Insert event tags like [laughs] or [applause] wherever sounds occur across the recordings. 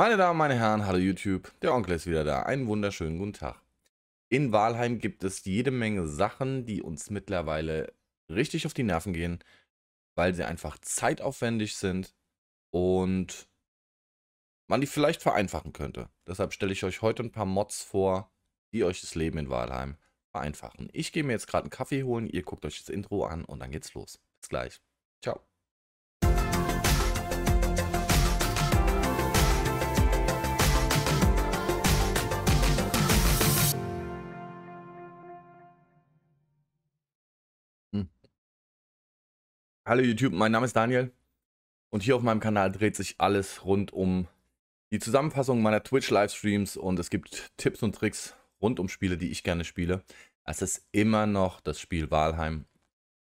Meine Damen, meine Herren, hallo YouTube, der Onkel ist wieder da. Einen wunderschönen guten Tag. In Walheim gibt es jede Menge Sachen, die uns mittlerweile richtig auf die Nerven gehen, weil sie einfach zeitaufwendig sind und man die vielleicht vereinfachen könnte. Deshalb stelle ich euch heute ein paar Mods vor, die euch das Leben in Walheim vereinfachen. Ich gehe mir jetzt gerade einen Kaffee holen, ihr guckt euch das Intro an und dann geht's los. Bis gleich. Ciao. Hallo YouTube, mein Name ist Daniel und hier auf meinem Kanal dreht sich alles rund um die Zusammenfassung meiner Twitch-Livestreams und es gibt Tipps und Tricks rund um Spiele, die ich gerne spiele. Es ist immer noch das Spiel Walheim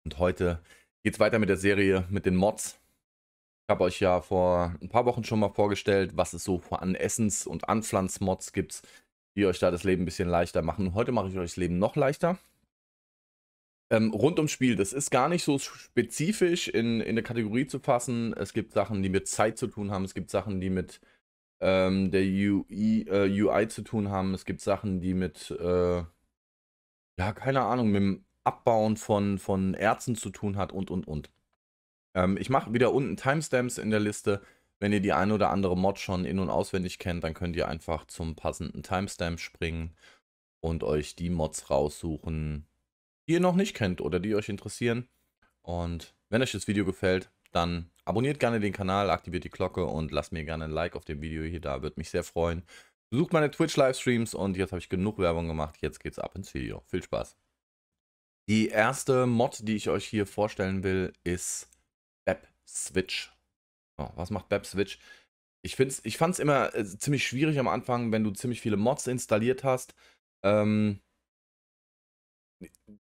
und heute geht es weiter mit der Serie mit den Mods. Ich habe euch ja vor ein paar Wochen schon mal vorgestellt, was es so an Essens- und Anpflanzmods gibt, die euch da das Leben ein bisschen leichter machen. Heute mache ich euch das Leben noch leichter ähm, rund ums Spiel. Das ist gar nicht so spezifisch in, in eine Kategorie zu fassen. Es gibt Sachen, die mit Zeit zu tun haben. Es gibt Sachen, die mit ähm, der UI, e, äh, UI, zu tun haben. Es gibt Sachen, die mit, äh, ja, keine Ahnung, mit dem Abbauen von, von Ärzten zu tun hat und, und, und. Ähm, ich mache wieder unten Timestamps in der Liste. Wenn ihr die ein oder andere Mod schon in- und auswendig kennt, dann könnt ihr einfach zum passenden Timestamp springen und euch die Mods raussuchen, die ihr noch nicht kennt oder die euch interessieren. Und wenn euch das Video gefällt, dann abonniert gerne den Kanal, aktiviert die Glocke und lasst mir gerne ein Like auf dem Video hier da, würde mich sehr freuen. Besucht meine Twitch-Livestreams und jetzt habe ich genug Werbung gemacht, jetzt geht's ab ins Video. Viel Spaß! Die erste Mod, die ich euch hier vorstellen will, ist Bab Switch. Oh, was macht Bab Switch? Ich, ich fand es immer äh, ziemlich schwierig am Anfang, wenn du ziemlich viele Mods installiert hast, ähm,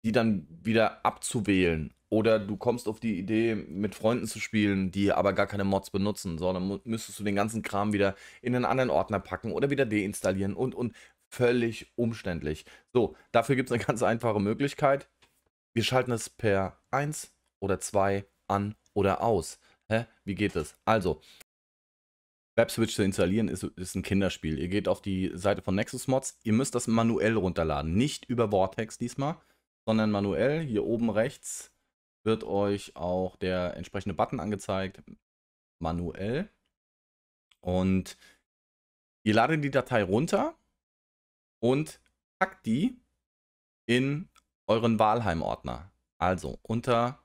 die dann wieder abzuwählen. Oder du kommst auf die Idee, mit Freunden zu spielen, die aber gar keine Mods benutzen, sondern müsstest du den ganzen Kram wieder in einen anderen Ordner packen oder wieder deinstallieren und und völlig umständlich. So, dafür gibt es eine [laughs] ganz einfache Möglichkeit. Wir schalten es per 1 oder 2 an oder aus. Hä? Wie geht das? Also, WebSwitch zu installieren ist, ist ein Kinderspiel. Ihr geht auf die Seite von Nexus Mods, ihr müsst das manuell runterladen. Nicht über Vortex diesmal, sondern manuell. Hier oben rechts wird euch auch der entsprechende Button angezeigt. Manuell. Und ihr ladet die Datei runter und packt die in euren Wahlheim-Ordner. Also unter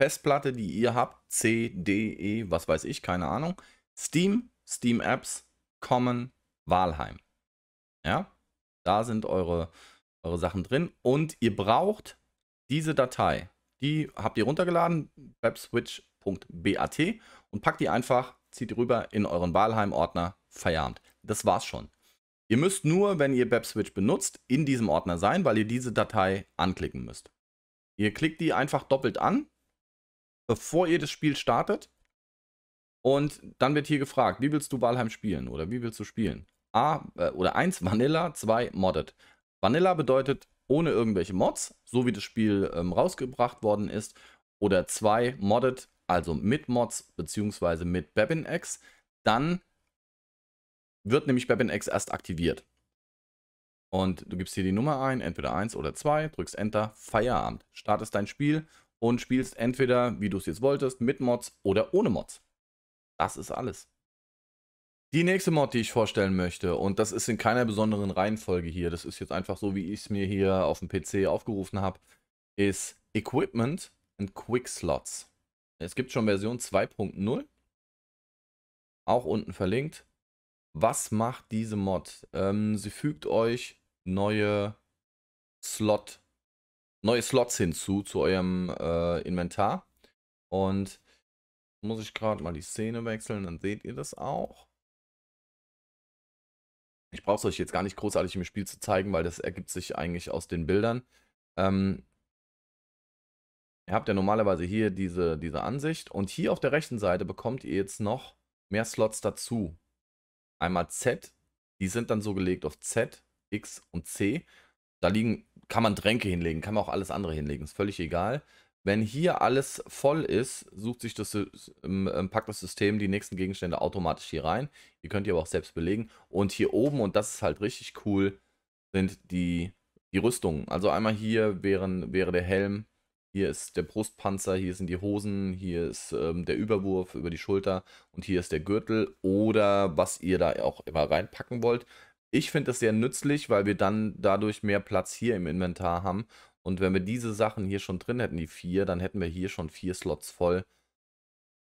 Festplatte, die ihr habt, C, D, E, was weiß ich, keine Ahnung. Steam, Steam Apps, Common, Wahlheim. Ja, da sind eure, eure Sachen drin und ihr braucht diese Datei. Die habt ihr runtergeladen, webswitch.bat und packt die einfach, zieht die rüber in euren wahlheim ordner Feierabend. Das war's schon. Ihr müsst nur, wenn ihr BabSwitch benutzt, in diesem Ordner sein, weil ihr diese Datei anklicken müsst. Ihr klickt die einfach doppelt an, bevor ihr das Spiel startet und dann wird hier gefragt, wie willst du Valheim spielen oder wie willst du spielen? A äh, oder 1 [laughs] Vanilla, 2 Modded. Vanilla bedeutet ohne irgendwelche Mods, so wie das Spiel ähm, rausgebracht worden ist. Oder 2 Modded, also mit Mods bzw. mit BabinX. Dann wird nämlich BabinX erst aktiviert. Und du gibst hier die Nummer ein, entweder 1 oder 2, drückst Enter, Feierabend. Startest dein Spiel und spielst entweder, wie du es jetzt wolltest, mit Mods oder ohne Mods. Das ist alles. Die nächste Mod, die ich vorstellen möchte, und das ist in keiner besonderen Reihenfolge hier, das ist jetzt einfach so, wie ich es mir hier auf dem PC aufgerufen habe, ist Equipment and Quick Slots. Es gibt schon Version 2.0, auch unten verlinkt. Was macht diese Mod? Ähm, sie fügt euch neue, Slot, neue Slots hinzu zu eurem äh, Inventar und muss ich gerade mal die Szene wechseln, dann seht ihr das auch. Ich brauche es euch jetzt gar nicht großartig im Spiel zu zeigen, weil das ergibt sich eigentlich aus den Bildern. Ähm, ihr habt ja normalerweise hier diese, diese Ansicht und hier auf der rechten Seite bekommt ihr jetzt noch mehr Slots dazu. Einmal Z, die sind dann so gelegt auf Z, X und C. Da liegen, kann man Tränke hinlegen, kann man auch alles andere hinlegen, ist völlig egal. Wenn hier alles voll ist, sucht sich das, ähm, ähm, packt das System die nächsten Gegenstände automatisch hier rein. Ihr könnt ihr aber auch selbst belegen. Und hier oben, und das ist halt richtig cool, sind die, die Rüstungen. Also einmal hier wären, wäre der Helm, hier ist der Brustpanzer, hier sind die Hosen, hier ist ähm, der Überwurf über die Schulter und hier ist der Gürtel oder was ihr da auch immer reinpacken wollt. Ich finde das sehr nützlich, weil wir dann dadurch mehr Platz hier im Inventar haben und wenn wir diese Sachen hier schon drin hätten, die vier, dann hätten wir hier schon vier Slots voll.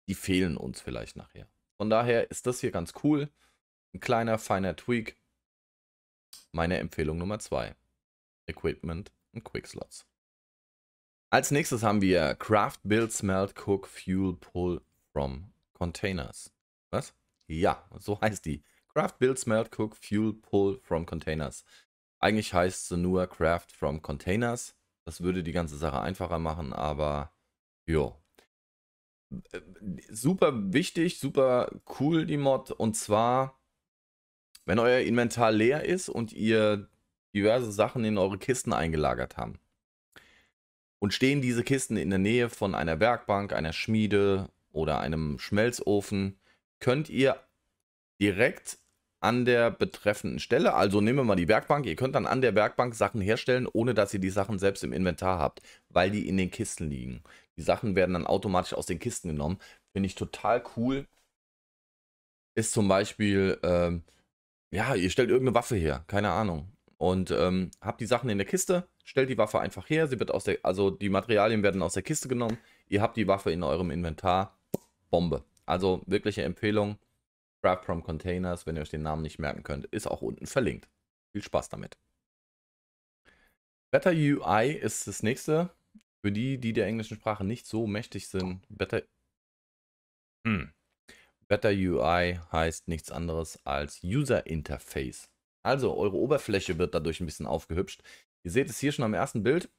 Die fehlen uns vielleicht nachher. Von daher ist das hier ganz cool. Ein kleiner, feiner Tweak. Meine Empfehlung Nummer zwei: Equipment und Quick Slots. Als nächstes haben wir Craft, Build, Smelt, Cook, Fuel, Pull from Containers. Was? Ja, so [laughs] heißt die. Craft, Build, Smelt, Cook, Fuel, Pull from Containers. Eigentlich heißt sie nur Craft from Containers. Das würde die ganze Sache einfacher machen, aber jo. Äh, super wichtig, super cool die Mod. Und zwar, wenn euer Inventar leer ist und ihr diverse Sachen in eure Kisten eingelagert haben. Und stehen diese Kisten in der Nähe von einer Werkbank, einer Schmiede oder einem Schmelzofen, könnt ihr direkt an der betreffenden Stelle. Also nehmen wir mal die Werkbank. Ihr könnt dann an der Werkbank Sachen herstellen, ohne dass ihr die Sachen selbst im Inventar habt, weil die in den Kisten liegen. Die Sachen werden dann automatisch aus den Kisten genommen. Finde ich total cool. Ist zum Beispiel, ähm, ja, ihr stellt irgendeine Waffe her, keine Ahnung. Und ähm, habt die Sachen in der Kiste, stellt die Waffe einfach her. Sie wird aus der, also die Materialien werden aus der Kiste genommen. Ihr habt die Waffe in eurem Inventar. Bombe. Also wirkliche Empfehlung Craft from Containers, wenn ihr euch den Namen nicht merken könnt, ist auch unten verlinkt. Viel Spaß damit. Better UI ist das nächste. Für die, die der englischen Sprache nicht so mächtig sind, Better, hm. Better UI heißt nichts anderes als User Interface. Also eure Oberfläche wird dadurch ein bisschen aufgehübscht. Ihr seht es hier schon am ersten Bild.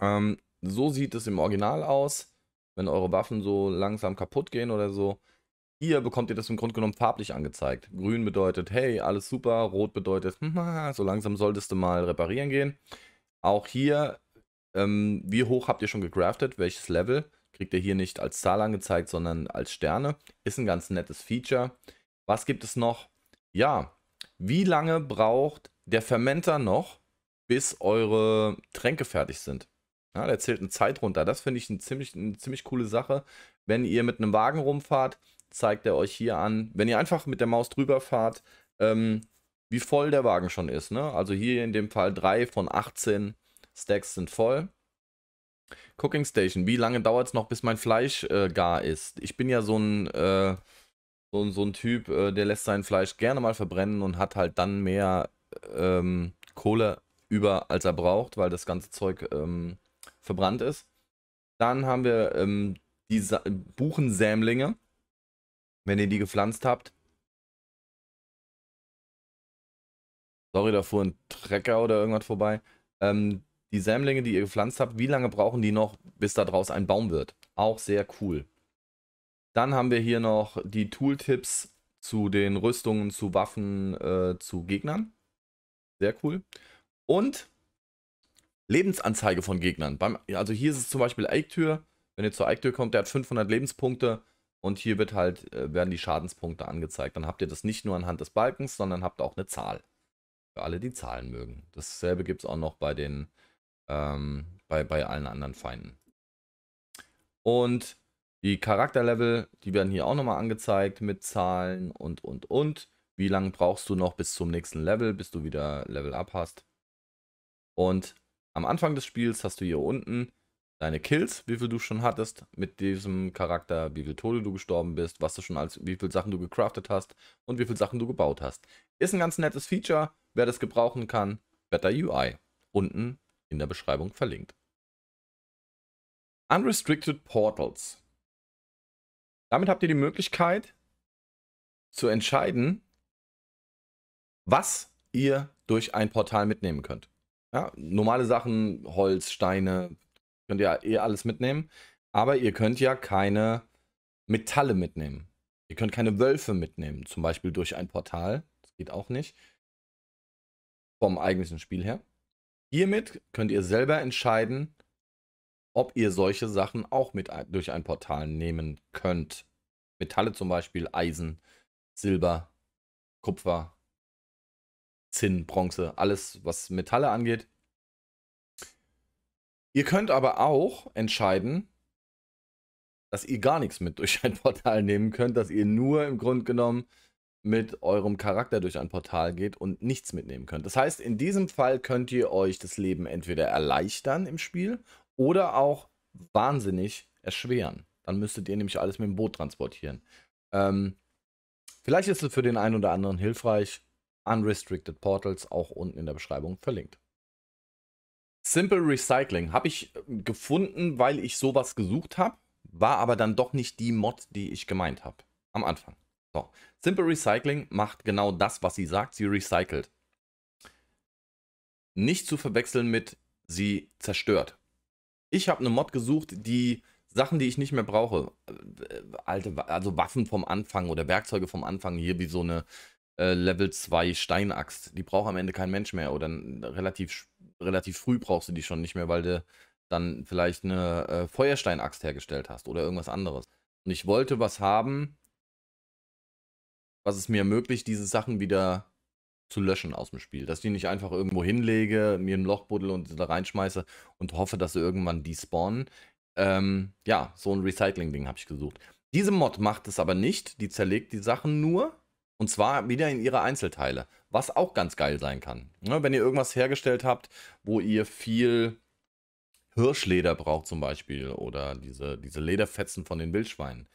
Ähm, so sieht es im Original aus. Wenn eure Waffen so langsam kaputt gehen oder so, hier bekommt ihr das im Grunde genommen farblich angezeigt. Grün bedeutet, hey, alles super. Rot bedeutet, [laughs] so langsam solltest du mal reparieren gehen. Auch hier, ähm, wie hoch habt ihr schon gecraftet? welches Level? Kriegt ihr hier nicht als Zahl angezeigt, sondern als Sterne. Ist ein ganz nettes Feature. Was gibt es noch? Ja, wie lange braucht der Fermenter noch, bis eure Tränke fertig sind? Ja, der zählt eine Zeit runter. Das finde ich eine ziemlich, eine ziemlich coole Sache. Wenn ihr mit einem Wagen rumfahrt, zeigt er euch hier an, wenn ihr einfach mit der Maus drüber fahrt, ähm, wie voll der Wagen schon ist. Ne? Also hier in dem Fall 3 von 18 Stacks sind voll. Cooking Station, wie lange dauert es noch, bis mein Fleisch äh, gar ist? Ich bin ja so ein, äh, so, so ein Typ, äh, der lässt sein Fleisch gerne mal verbrennen und hat halt dann mehr ähm, Kohle über, als er braucht, weil das ganze Zeug ähm, verbrannt ist. Dann haben wir ähm, die Sa Buchensämlinge wenn ihr die gepflanzt habt. Sorry, da fuhr ein Trecker oder irgendwas vorbei. Ähm, die Sämlinge, die ihr gepflanzt habt, wie lange brauchen die noch, bis da draus ein Baum wird? Auch sehr cool. Dann haben wir hier noch die Tooltips zu den Rüstungen, zu Waffen, äh, zu Gegnern. Sehr cool. Und Lebensanzeige von Gegnern. Beim, also hier ist es zum Beispiel Eiktür. Wenn ihr zur Eiktür kommt, der hat 500 Lebenspunkte. Und hier wird halt, äh, werden die Schadenspunkte angezeigt. Dann habt ihr das nicht nur anhand des Balkens, sondern habt auch eine Zahl. Für alle, die Zahlen mögen. Dasselbe gibt es auch noch bei den, ähm, bei, bei allen anderen Feinden. Und die Charakterlevel, die werden hier auch nochmal angezeigt mit Zahlen und, und, und. Wie lange brauchst du noch bis zum nächsten Level, bis du wieder Level Up hast. Und am Anfang des Spiels hast du hier unten deine Kills, wie viel du schon hattest mit diesem Charakter, wie viel Tode du gestorben bist, was du schon als, wie viel Sachen du gecraftet hast und wie viel Sachen du gebaut hast. Ist ein ganz nettes Feature. Wer das gebrauchen kann, Better UI. Unten in der Beschreibung verlinkt. Unrestricted Portals. Damit habt ihr die Möglichkeit zu entscheiden, was ihr durch ein Portal mitnehmen könnt. Ja, normale Sachen, Holz, Steine, Könnt ja eh alles mitnehmen. Aber ihr könnt ja keine Metalle mitnehmen. Ihr könnt keine Wölfe mitnehmen, zum Beispiel durch ein Portal. Das geht auch nicht. Vom eigentlichen Spiel her. Hiermit könnt ihr selber entscheiden, ob ihr solche Sachen auch mit durch ein Portal nehmen könnt. Metalle zum Beispiel, Eisen, Silber, Kupfer, Zinn, Bronze, alles was Metalle angeht, Ihr könnt aber auch entscheiden, dass ihr gar nichts mit durch ein Portal nehmen könnt, dass ihr nur im Grunde genommen mit eurem Charakter durch ein Portal geht und nichts mitnehmen könnt. Das heißt, in diesem Fall könnt ihr euch das Leben entweder erleichtern im Spiel oder auch wahnsinnig erschweren. Dann müsstet ihr nämlich alles mit dem Boot transportieren. Ähm, vielleicht ist es für den einen oder anderen hilfreich. Unrestricted Portals auch unten in der Beschreibung verlinkt. Simple Recycling habe ich ähm, gefunden, weil ich sowas gesucht habe, war aber dann doch nicht die Mod, die ich gemeint habe am Anfang. So. Simple Recycling macht genau das, was sie sagt, sie recycelt. Nicht zu verwechseln mit sie zerstört. Ich habe eine Mod gesucht, die Sachen, die ich nicht mehr brauche, äh, äh, alte, also Waffen vom Anfang oder Werkzeuge vom Anfang hier wie so eine äh, Level 2 Steinaxt. Die braucht am Ende kein Mensch mehr oder relativ, relativ früh brauchst du die schon nicht mehr, weil du dann vielleicht eine äh, Feuersteinaxt hergestellt hast oder irgendwas anderes. Und ich wollte was haben, was es mir ermöglicht, diese Sachen wieder zu löschen aus dem Spiel. Dass ich die nicht einfach irgendwo hinlege, mir ein Loch buddel und da reinschmeiße und hoffe, dass sie irgendwann despawnen. Ähm, ja, so ein Recycling-Ding habe ich gesucht. Diese Mod macht es aber nicht, die zerlegt die Sachen nur und zwar wieder in ihre Einzelteile, was auch ganz geil sein kann. Ja, ne? wenn ihr irgendwas hergestellt habt, wo ihr viel Hirschleder braucht zum Beispiel oder diese, diese Lederfetzen von den Wildschweinen,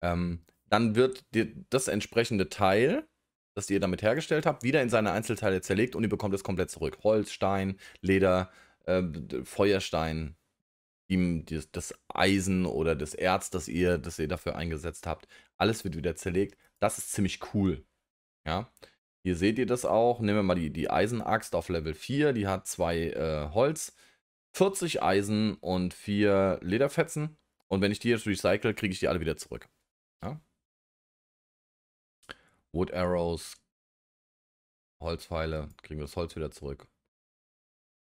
ähm, dann wird das entsprechende Teil, das ihr damit hergestellt habt, wieder in seine Einzelteile zerlegt und ihr bekommt es komplett zurück. Holz, Stein, Leder, äh, Feuerstein, ihm das Eisen oder das Erz, das ihr, das ihr dafür eingesetzt habt, alles wird wieder zerlegt, das ist ziemlich cool. Ja. Hier seht ihr das auch. Nehmen wir mal die, die Eisenaxt auf Level 4. Die hat zwei äh, Holz, 40 Eisen und vier Lederfetzen. Und wenn ich die jetzt recycle, kriege ich die alle wieder zurück. Ja? Wood Arrows, Holzpfeile, kriegen wir das Holz wieder zurück.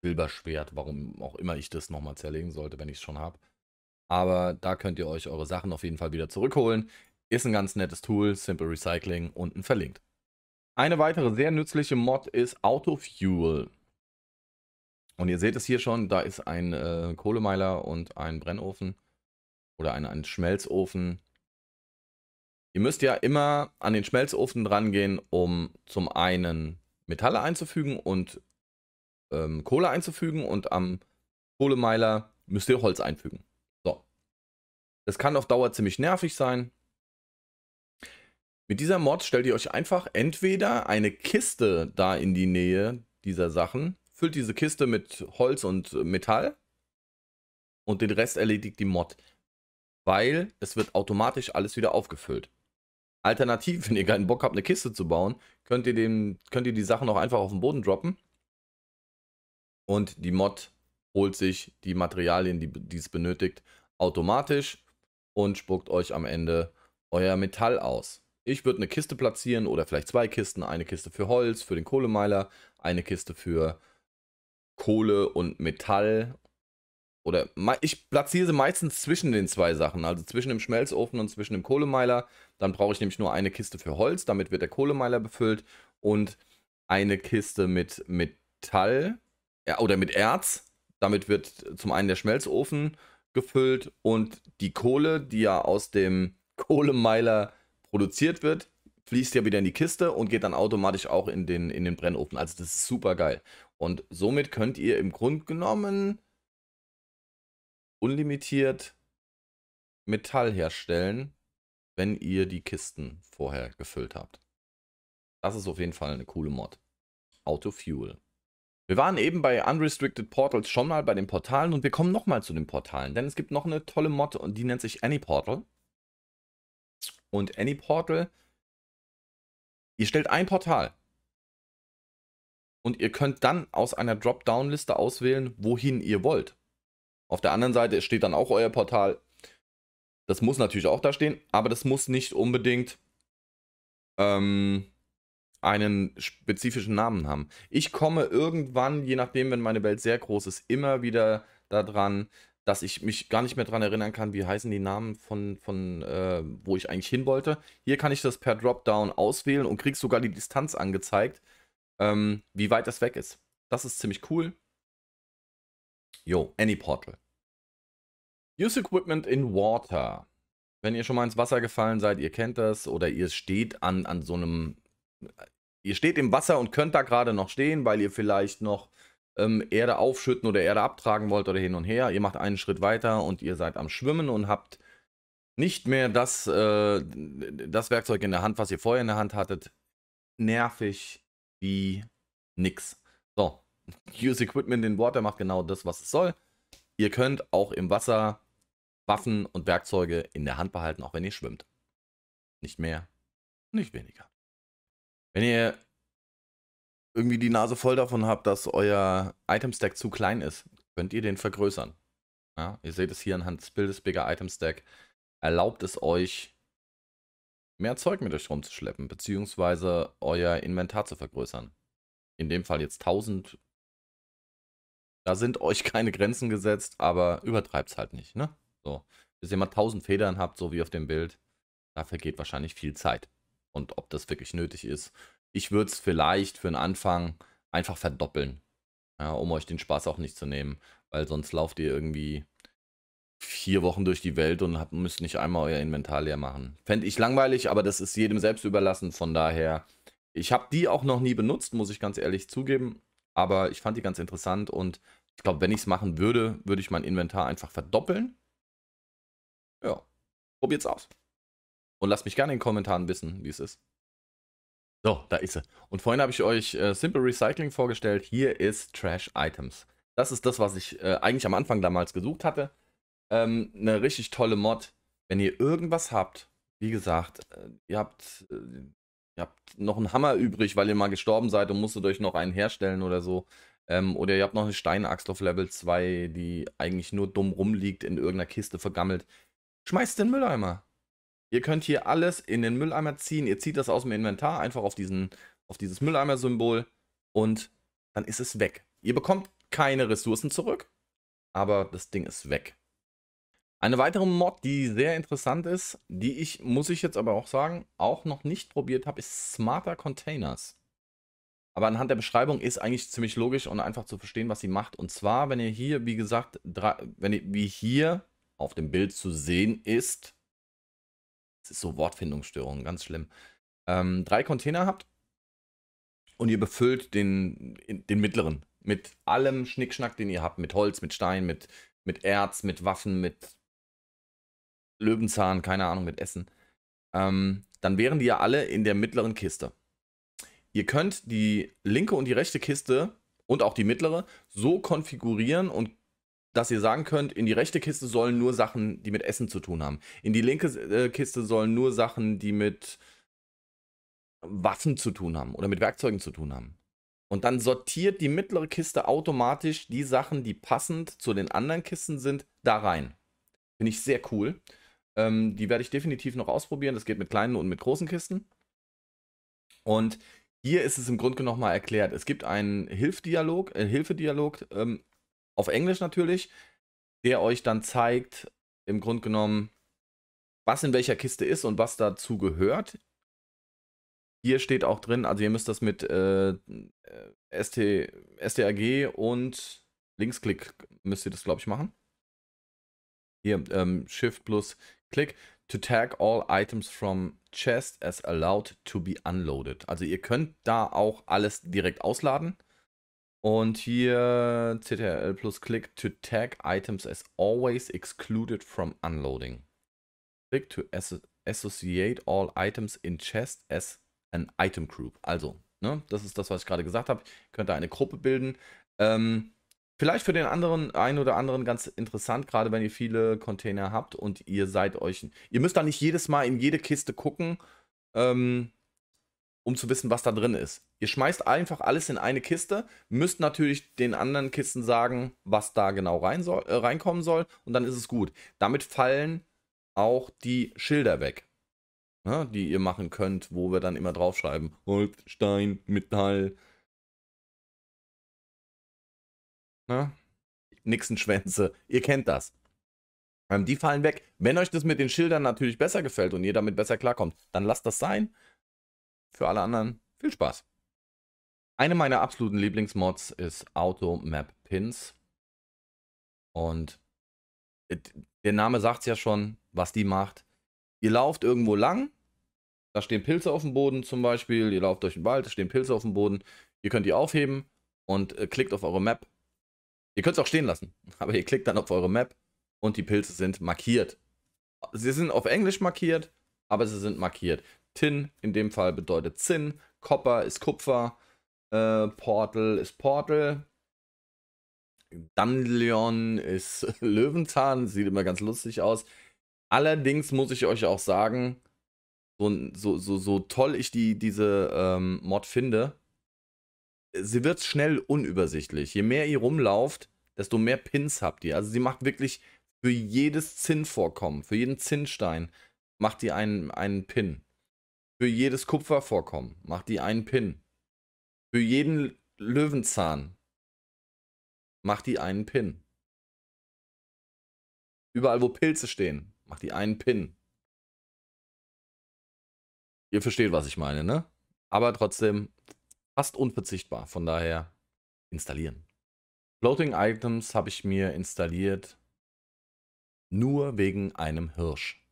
Silberschwert, warum auch immer ich das nochmal zerlegen sollte, wenn ich es schon habe. Aber da könnt ihr euch eure Sachen auf jeden Fall wieder zurückholen. Ist ein ganz nettes Tool, Simple Recycling, unten verlinkt. Eine weitere sehr nützliche Mod ist Autofuel. Und ihr seht es hier schon, da ist ein äh, Kohlemeiler und ein Brennofen oder ein, ein Schmelzofen. Ihr müsst ja immer an den Schmelzofen drangehen, um zum einen Metalle einzufügen und ähm, Kohle einzufügen und am Kohlemeiler müsst ihr Holz einfügen. So. Das kann auf Dauer ziemlich nervig sein. Mit dieser Mod stellt ihr euch einfach entweder eine Kiste da in die Nähe dieser Sachen, füllt diese Kiste mit Holz und äh, Metall und den Rest erledigt die Mod, weil es wird automatisch alles wieder aufgefüllt. Alternativ, wenn ihr keinen Bock habt, eine Kiste zu bauen, könnt ihr, den, könnt ihr die Sachen auch einfach auf den Boden droppen und die Mod holt sich die Materialien, die es benötigt, automatisch und spuckt euch am Ende euer Metall aus. Ich würde eine Kiste platzieren oder vielleicht zwei Kisten. Eine Kiste für Holz, für den Kohlemeiler, eine Kiste für Kohle und Metall. Oder ich platziere sie meistens zwischen den zwei Sachen, also zwischen dem Schmelzofen und zwischen dem Kohlemeiler. Dann brauche ich nämlich nur eine Kiste für Holz, damit wird der Kohlemeiler befüllt und eine Kiste mit Metall ja, oder mit Erz. Damit wird zum einen der Schmelzofen gefüllt und die Kohle, die ja aus dem Kohlemeiler produziert wird, fließt ja wieder in die Kiste und geht dann automatisch auch in den, in den Brennofen. Also das ist super geil. Und somit könnt ihr im Grunde genommen unlimitiert Metall herstellen, wenn ihr die Kisten vorher gefüllt habt. Das ist auf jeden Fall eine coole Mod. Autofuel. Wir waren eben bei Unrestricted Portals schon mal bei den Portalen und wir kommen nochmal zu den Portalen, denn es gibt noch eine tolle Mod und die nennt sich AnyPortal und AnyPortal. Ihr stellt ein Portal. Und ihr könnt dann aus einer Dropdown-Liste auswählen, wohin ihr wollt. Auf der anderen Seite steht dann auch euer Portal. Das muss natürlich auch da stehen, aber das muss nicht unbedingt ähm, einen spezifischen Namen haben. Ich komme irgendwann, je nachdem, wenn meine Welt sehr groß ist, immer wieder daran, dass ich mich gar nicht mehr daran erinnern kann, wie heißen die Namen von, von äh, wo ich eigentlich hin wollte. Hier kann ich das per Dropdown auswählen und krieg sogar die Distanz angezeigt, ähm, wie weit das weg ist. Das ist ziemlich cool. Jo, Any Portal. Use Equipment in Water. Wenn ihr schon mal ins Wasser gefallen seid, ihr kennt das, oder ihr steht an, an so einem, äh, ihr steht im Wasser und könnt da gerade noch stehen, weil ihr vielleicht noch ähm, Erde aufschütten oder Erde abtragen wollt oder hin und her. Ihr macht einen Schritt weiter und ihr seid am Schwimmen und habt nicht mehr das, äh, das Werkzeug in der Hand, was ihr vorher in der Hand hattet. Nervig wie nix. So, [laughs] Use Equipment in Water macht genau das, was es soll. Ihr könnt auch im Wasser Waffen und Werkzeuge in der Hand behalten, auch wenn ihr schwimmt. Nicht mehr, nicht weniger. Wenn ihr irgendwie die Nase voll davon habt, dass euer Item-Stack zu klein ist, könnt ihr den vergrößern. Ja, ihr seht es hier anhand des Bildes, Bigger Item Stack, erlaubt es euch, mehr Zeug mit euch rumzuschleppen, beziehungsweise euer Inventar zu vergrößern. In dem Fall jetzt 1000. Da sind euch keine Grenzen gesetzt, aber übertreibt es halt nicht. Ne? So, bis ihr mal 1000 Federn habt, so wie auf dem Bild, da vergeht wahrscheinlich viel Zeit. Und ob das wirklich nötig ist ich würde es vielleicht für den Anfang einfach verdoppeln, ja, um euch den Spaß auch nicht zu nehmen, weil sonst lauft ihr irgendwie vier Wochen durch die Welt und habt, müsst nicht einmal euer Inventar leer machen. Fände ich langweilig, aber das ist jedem selbst überlassen, von daher. Ich habe die auch noch nie benutzt, muss ich ganz ehrlich zugeben, aber ich fand die ganz interessant und ich glaube, wenn ich es machen würde, würde ich mein Inventar einfach verdoppeln. Ja, probiert's aus. Und lasst mich gerne in den Kommentaren wissen, wie es ist. So, da ist sie. Und vorhin habe ich euch äh, Simple Recycling vorgestellt. Hier ist Trash Items. Das ist das, was ich äh, eigentlich am Anfang damals gesucht hatte. Ähm, eine richtig tolle Mod. Wenn ihr irgendwas habt, wie gesagt, äh, ihr habt äh, ihr habt noch einen Hammer übrig, weil ihr mal gestorben seid und musstet euch noch einen herstellen oder so. Ähm, oder ihr habt noch eine Steinaxt auf Level 2, die eigentlich nur dumm rumliegt, in irgendeiner Kiste vergammelt. Schmeißt den Mülleimer. Ihr könnt hier alles in den Mülleimer ziehen. Ihr zieht das aus dem Inventar einfach auf, diesen, auf dieses Mülleimer-Symbol und dann ist es weg. Ihr bekommt keine Ressourcen zurück, aber das Ding ist weg. Eine weitere Mod, die sehr interessant ist, die ich, muss ich jetzt aber auch sagen, auch noch nicht probiert habe, ist Smarter Containers. Aber anhand der Beschreibung ist eigentlich ziemlich logisch und einfach zu verstehen, was sie macht. Und zwar, wenn ihr hier, wie gesagt, drei, wenn ihr, wie hier auf dem Bild zu sehen ist, das ist so Wortfindungsstörung, ganz schlimm. Ähm, drei Container habt und ihr befüllt den, den mittleren mit allem Schnickschnack, den ihr habt, mit Holz, mit Stein, mit, mit Erz, mit Waffen, mit Löwenzahn, keine Ahnung, mit Essen. Ähm, dann wären die ja alle in der mittleren Kiste. Ihr könnt die linke und die rechte Kiste und auch die mittlere so konfigurieren und dass ihr sagen könnt, in die rechte Kiste sollen nur Sachen, die mit Essen zu tun haben. In die linke äh, Kiste sollen nur Sachen, die mit Waffen zu tun haben oder mit Werkzeugen zu tun haben. Und dann sortiert die mittlere Kiste automatisch die Sachen, die passend zu den anderen Kisten sind, da rein. Finde ich sehr cool. Ähm, die werde ich definitiv noch ausprobieren. Das geht mit kleinen und mit großen Kisten. Und hier ist es im Grunde genommen mal erklärt. Es gibt einen Hilfdialog, äh, Hilfedialog ähm, auf Englisch natürlich, der euch dann zeigt, im Grunde genommen, was in welcher Kiste ist und was dazu gehört. Hier steht auch drin, also ihr müsst das mit äh, äh ST, STRG und Linksklick müsst ihr das, glaube ich, machen. Hier, ähm, Shift plus Klick to tag all items from chest as allowed to be unloaded. Also ihr könnt da auch alles direkt ausladen. Und hier CTRL plus Click to tag items as always excluded from unloading. Click to associate all items in chest as an item group. Also, ne, das ist das, was ich gerade gesagt habe. Ihr könnt da eine Gruppe bilden. Ähm, vielleicht für den anderen, einen oder anderen ganz interessant, gerade wenn ihr viele Container habt und ihr seid euch. Ihr müsst da nicht jedes Mal in jede Kiste gucken. Ähm, um zu wissen, was da drin ist. Ihr schmeißt einfach alles in eine Kiste, müsst natürlich den anderen Kisten sagen, was da genau rein soll, äh, reinkommen soll und dann ist es gut. Damit fallen auch die Schilder weg, ne, die ihr machen könnt, wo wir dann immer draufschreiben: Holz, Stein, Metall. Ne? Nixenschwänze, ihr kennt das. Ähm, die fallen weg. Wenn euch das mit den Schildern natürlich besser gefällt und ihr damit besser klarkommt, dann lasst das sein. Für alle anderen viel Spaß. Eine meiner absoluten Lieblingsmods ist Auto Map Pins. Und der Name sagt es ja schon, was die macht. Ihr lauft irgendwo lang, da stehen Pilze auf dem Boden zum Beispiel, ihr lauft durch den Wald, da stehen Pilze auf dem Boden, ihr könnt die aufheben und äh, klickt auf eure Map. Ihr könnt es auch stehen lassen, [laughs] aber ihr klickt dann auf eure Map und die Pilze sind markiert. Sie sind auf Englisch markiert, aber sie sind markiert. Tin in dem Fall bedeutet Zinn, Copper ist Kupfer, äh, Portal ist Portal, Dunleon ist [laughs] Löwenzahn, sieht immer ganz lustig aus. Allerdings muss ich euch auch sagen, so, so, so toll ich die, diese ähm, Mod finde, sie wird schnell unübersichtlich. Je mehr ihr rumlauft, desto mehr Pins habt ihr. Also sie macht wirklich für jedes Zinnvorkommen, für jeden Zinnstein macht ihr einen, einen Pin. Für jedes Kupfervorkommen macht die einen Pin. Für jeden Löwenzahn macht die einen Pin. Überall, wo Pilze stehen, macht die einen Pin. Ihr versteht, was ich meine, ne? Aber trotzdem fast unverzichtbar. Von daher installieren. Floating Items habe ich mir installiert nur wegen einem Hirsch.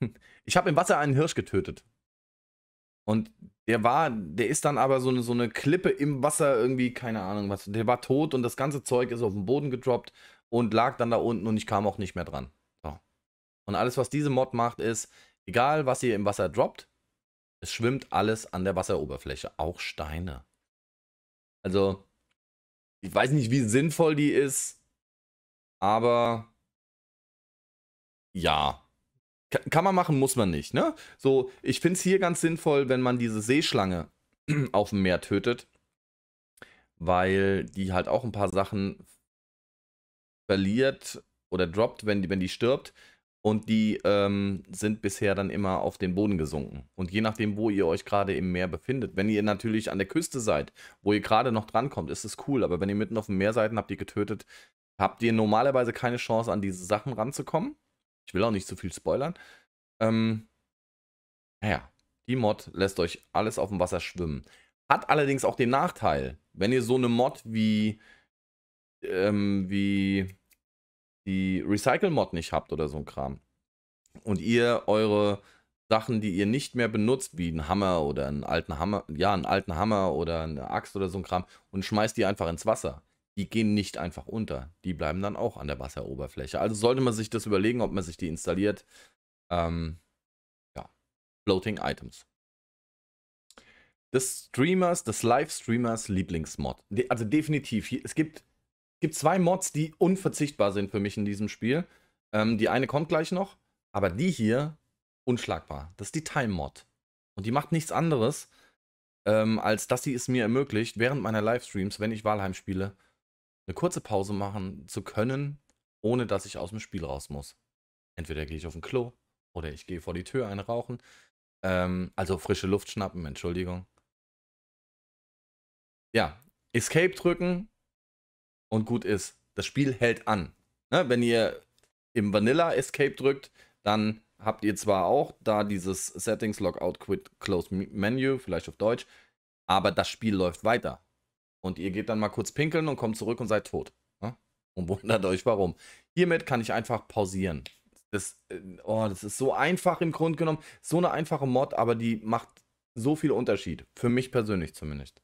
[laughs] ich habe im Wasser einen Hirsch getötet. Und der war, der ist dann aber so eine, so eine Klippe im Wasser irgendwie, keine Ahnung was. Der war tot und das ganze Zeug ist auf den Boden gedroppt und lag dann da unten und ich kam auch nicht mehr dran. So. Und alles, was diese Mod macht, ist, egal was ihr im Wasser droppt, es schwimmt alles an der Wasseroberfläche, auch Steine. Also, ich weiß nicht, wie sinnvoll die ist, aber ja, kann man machen, muss man nicht, ne? So, ich finde es hier ganz sinnvoll, wenn man diese Seeschlange [clears throat] auf dem Meer tötet, weil die halt auch ein paar Sachen verliert oder droppt, wenn die, wenn die stirbt. Und die ähm, sind bisher dann immer auf den Boden gesunken. Und je nachdem, wo ihr euch gerade im Meer befindet, wenn ihr natürlich an der Küste seid, wo ihr gerade noch drankommt, ist es cool. Aber wenn ihr mitten auf dem Meer seid und habt ihr getötet, habt ihr normalerweise keine Chance, an diese Sachen ranzukommen. Ich will auch nicht zu so viel spoilern. Ähm, naja, die Mod lässt euch alles auf dem Wasser schwimmen. Hat allerdings auch den Nachteil, wenn ihr so eine Mod wie, ähm, wie die Recycle-Mod nicht habt oder so ein Kram und ihr eure Sachen, die ihr nicht mehr benutzt, wie einen Hammer oder einen alten Hammer, ja, einen alten Hammer oder eine Axt oder so ein Kram und schmeißt die einfach ins Wasser die gehen nicht einfach unter. Die bleiben dann auch an der Wasseroberfläche. Also sollte man sich das überlegen, ob man sich die installiert. Ähm, ja, Floating Items. Des Streamers, des Livestreamers Lieblingsmod. also definitiv. es gibt, gibt zwei Mods, die unverzichtbar sind für mich in diesem Spiel. Ähm, die eine kommt gleich noch, aber die hier unschlagbar. Das ist die Time-Mod. Und die macht nichts anderes, ähm, als dass sie es mir ermöglicht, während meiner Livestreams, wenn ich Wahlheim spiele, eine kurze Pause machen zu können, ohne dass ich aus dem Spiel raus muss. Entweder gehe ich auf den Klo oder ich gehe vor die Tür eine rauchen. Ähm, also frische Luft schnappen, Entschuldigung. Ja, Escape drücken und gut ist. Das Spiel hält an. Ne? Wenn ihr im Vanilla Escape drückt, dann habt ihr zwar auch da dieses Settings Logout Quit Close Menu, vielleicht auf Deutsch, aber das Spiel läuft weiter. Und ihr geht dann mal kurz pinkeln und kommt zurück und seid tot. Ne? Und [laughs] wundert euch warum. Hiermit kann ich einfach pausieren. Das, äh, oh, das ist so einfach im Grunde genommen. So eine einfache Mod, aber die macht so viel Unterschied. Für mich persönlich zumindest.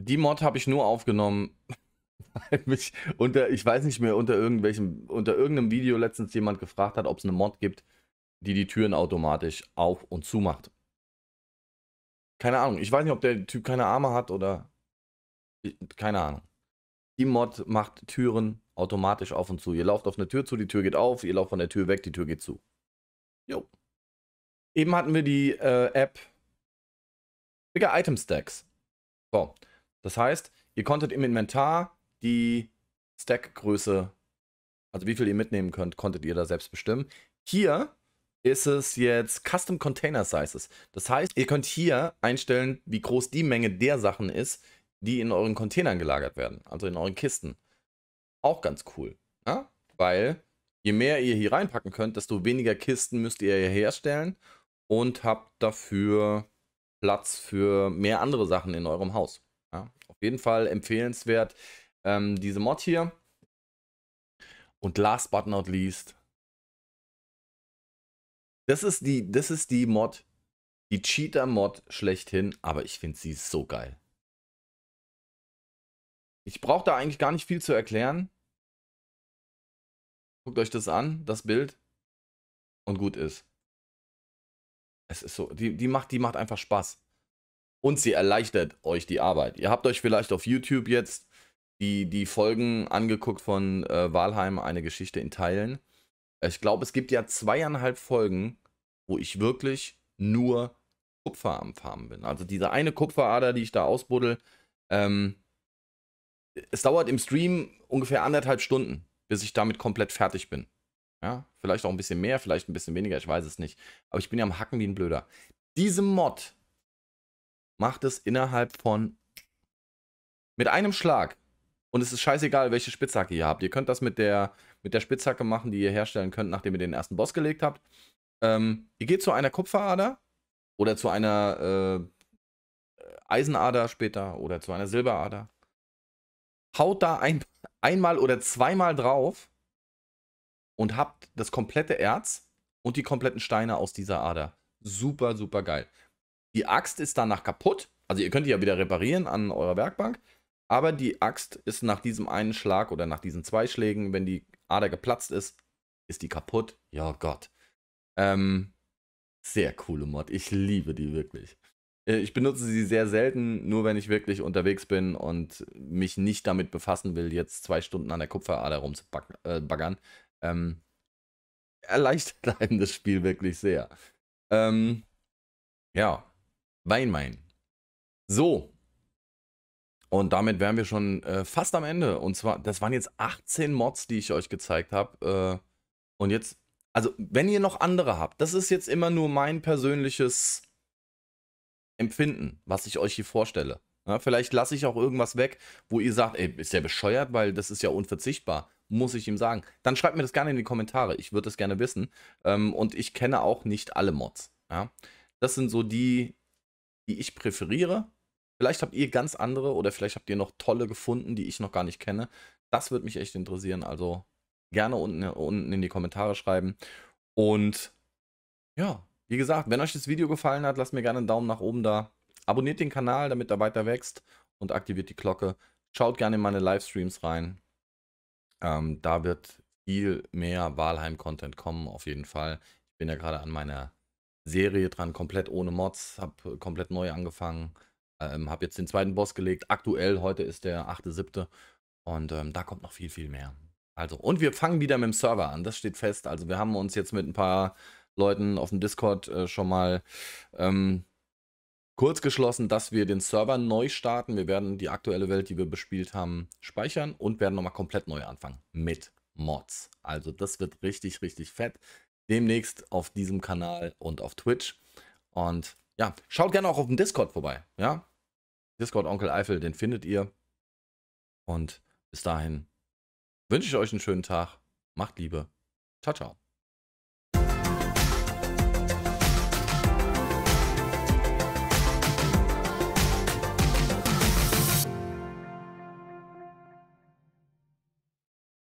Die Mod habe ich nur aufgenommen, [laughs] weil mich unter, ich weiß nicht mehr, unter irgendwelchem, unter irgendeinem Video letztens jemand gefragt hat, ob es eine Mod gibt, die die Türen automatisch auf und zu macht. Keine Ahnung. Ich weiß nicht, ob der Typ keine Arme hat oder keine Ahnung. Die Mod macht Türen automatisch auf und zu. Ihr lauft auf eine Tür zu, die Tür geht auf, ihr lauft von der Tür weg, die Tür geht zu. Jo. Eben hatten wir die äh, App Bigger Item Stacks. So, das heißt, ihr konntet im Inventar die Stackgröße, also wie viel ihr mitnehmen könnt, konntet ihr da selbst bestimmen. Hier ist es jetzt Custom Container Sizes. Das heißt, ihr könnt hier einstellen, wie groß die Menge der Sachen ist, die in euren Containern gelagert werden, also in euren Kisten. Auch ganz cool, ja? Ne? weil je mehr ihr hier reinpacken könnt, desto weniger Kisten müsst ihr herstellen und habt dafür Platz für mehr andere Sachen in eurem Haus. Ja? Auf jeden Fall empfehlenswert ähm, diese Mod hier. Und last but not least, das ist die, das ist die Mod, die Cheater-Mod schlechthin, aber ich finde sie so geil. Ich brauche da eigentlich gar nicht viel zu erklären. Guckt euch das an, das Bild. Und gut ist. Es ist so, die, die, macht, die macht einfach Spaß. Und sie erleichtert euch die Arbeit. Ihr habt euch vielleicht auf YouTube jetzt die, die Folgen angeguckt von äh, Walheim, eine Geschichte in Teilen. Ich glaube, es gibt ja zweieinhalb Folgen, wo ich wirklich nur Kupfer am Farmen bin. Also diese eine Kupferader, die ich da ausbuddel, ähm, es dauert im Stream ungefähr anderthalb Stunden, bis ich damit komplett fertig bin. Ja, vielleicht auch ein bisschen mehr, vielleicht ein bisschen weniger, ich weiß es nicht. Aber ich bin ja am Hacken wie ein Blöder. Diese Mod macht es innerhalb von mit einem Schlag. Und es ist scheißegal, welche Spitzhacke ihr habt. Ihr könnt das mit der, mit der Spitzhacke machen, die ihr herstellen könnt, nachdem ihr den ersten Boss gelegt habt. Ähm, ihr geht zu einer Kupferader oder zu einer äh, Eisenader später oder zu einer Silberader haut da ein, einmal oder zweimal drauf und habt das komplette Erz und die kompletten Steine aus dieser Ader. Super, super geil. Die Axt ist danach kaputt. Also ihr könnt die ja wieder reparieren an eurer Werkbank. Aber die Axt ist nach diesem einen Schlag oder nach diesen zwei Schlägen, wenn die Ader geplatzt ist, ist die kaputt. Ja Gott. Ähm, sehr coole Mod. Ich liebe die wirklich. Äh, ich benutze sie sehr selten, nur wenn ich wirklich unterwegs bin und mich nicht damit befassen will, jetzt zwei Stunden an der Kupferader rumzubaggern. Äh, ähm, erleichtert [laughs] einem das Spiel wirklich sehr. Ähm, ja, Wein mein. So. Und damit wären wir schon äh, fast am Ende. Und zwar, das waren jetzt 18 Mods, die ich euch gezeigt habe. Äh, und jetzt, also wenn ihr noch andere habt, das ist jetzt immer nur mein persönliches empfinden, was ich euch hier vorstelle. Ja, vielleicht lasse ich auch irgendwas weg, wo ihr sagt, ey, ist der bescheuert, weil das ist ja unverzichtbar. Muss ich ihm sagen. Dann schreibt mir das gerne in die Kommentare. Ich würde das gerne wissen. Ähm, und ich kenne auch nicht alle Mods. Ja? Das sind so die, die ich präferiere. Vielleicht habt ihr ganz andere oder vielleicht habt ihr noch tolle gefunden, die ich noch gar nicht kenne. Das würde mich echt interessieren. Also gerne unten, unten in die Kommentare schreiben. Und ja, wie gesagt, wenn euch das Video gefallen hat, lasst mir gerne einen Daumen nach oben da. Abonniert den Kanal, damit er weiter wächst und aktiviert die Glocke. Schaut gerne in meine Livestreams rein. Ähm, da wird viel mehr Wahlheim-Content kommen, auf jeden Fall. Ich bin ja gerade an meiner Serie dran, komplett ohne Mods, habe komplett neu angefangen. Ähm, habe jetzt den zweiten Boss gelegt. Aktuell, heute ist der 8.7. Und ähm, da kommt noch viel, viel mehr. Also, und wir fangen wieder mit dem Server an. Das steht fest. Also, wir haben uns jetzt mit ein paar Leuten auf dem Discord äh, schon mal ähm, kurz geschlossen, dass wir den Server neu starten. Wir werden die aktuelle Welt, die wir bespielt haben, speichern und werden nochmal komplett neu anfangen mit Mods. Also das wird richtig, richtig fett. Demnächst auf diesem Kanal und auf Twitch. Und ja, schaut gerne auch auf dem Discord vorbei. Ja, Discord Onkel Eifel, den findet ihr. Und bis dahin wünsche ich euch einen schönen Tag. Macht Liebe. Ciao, ciao.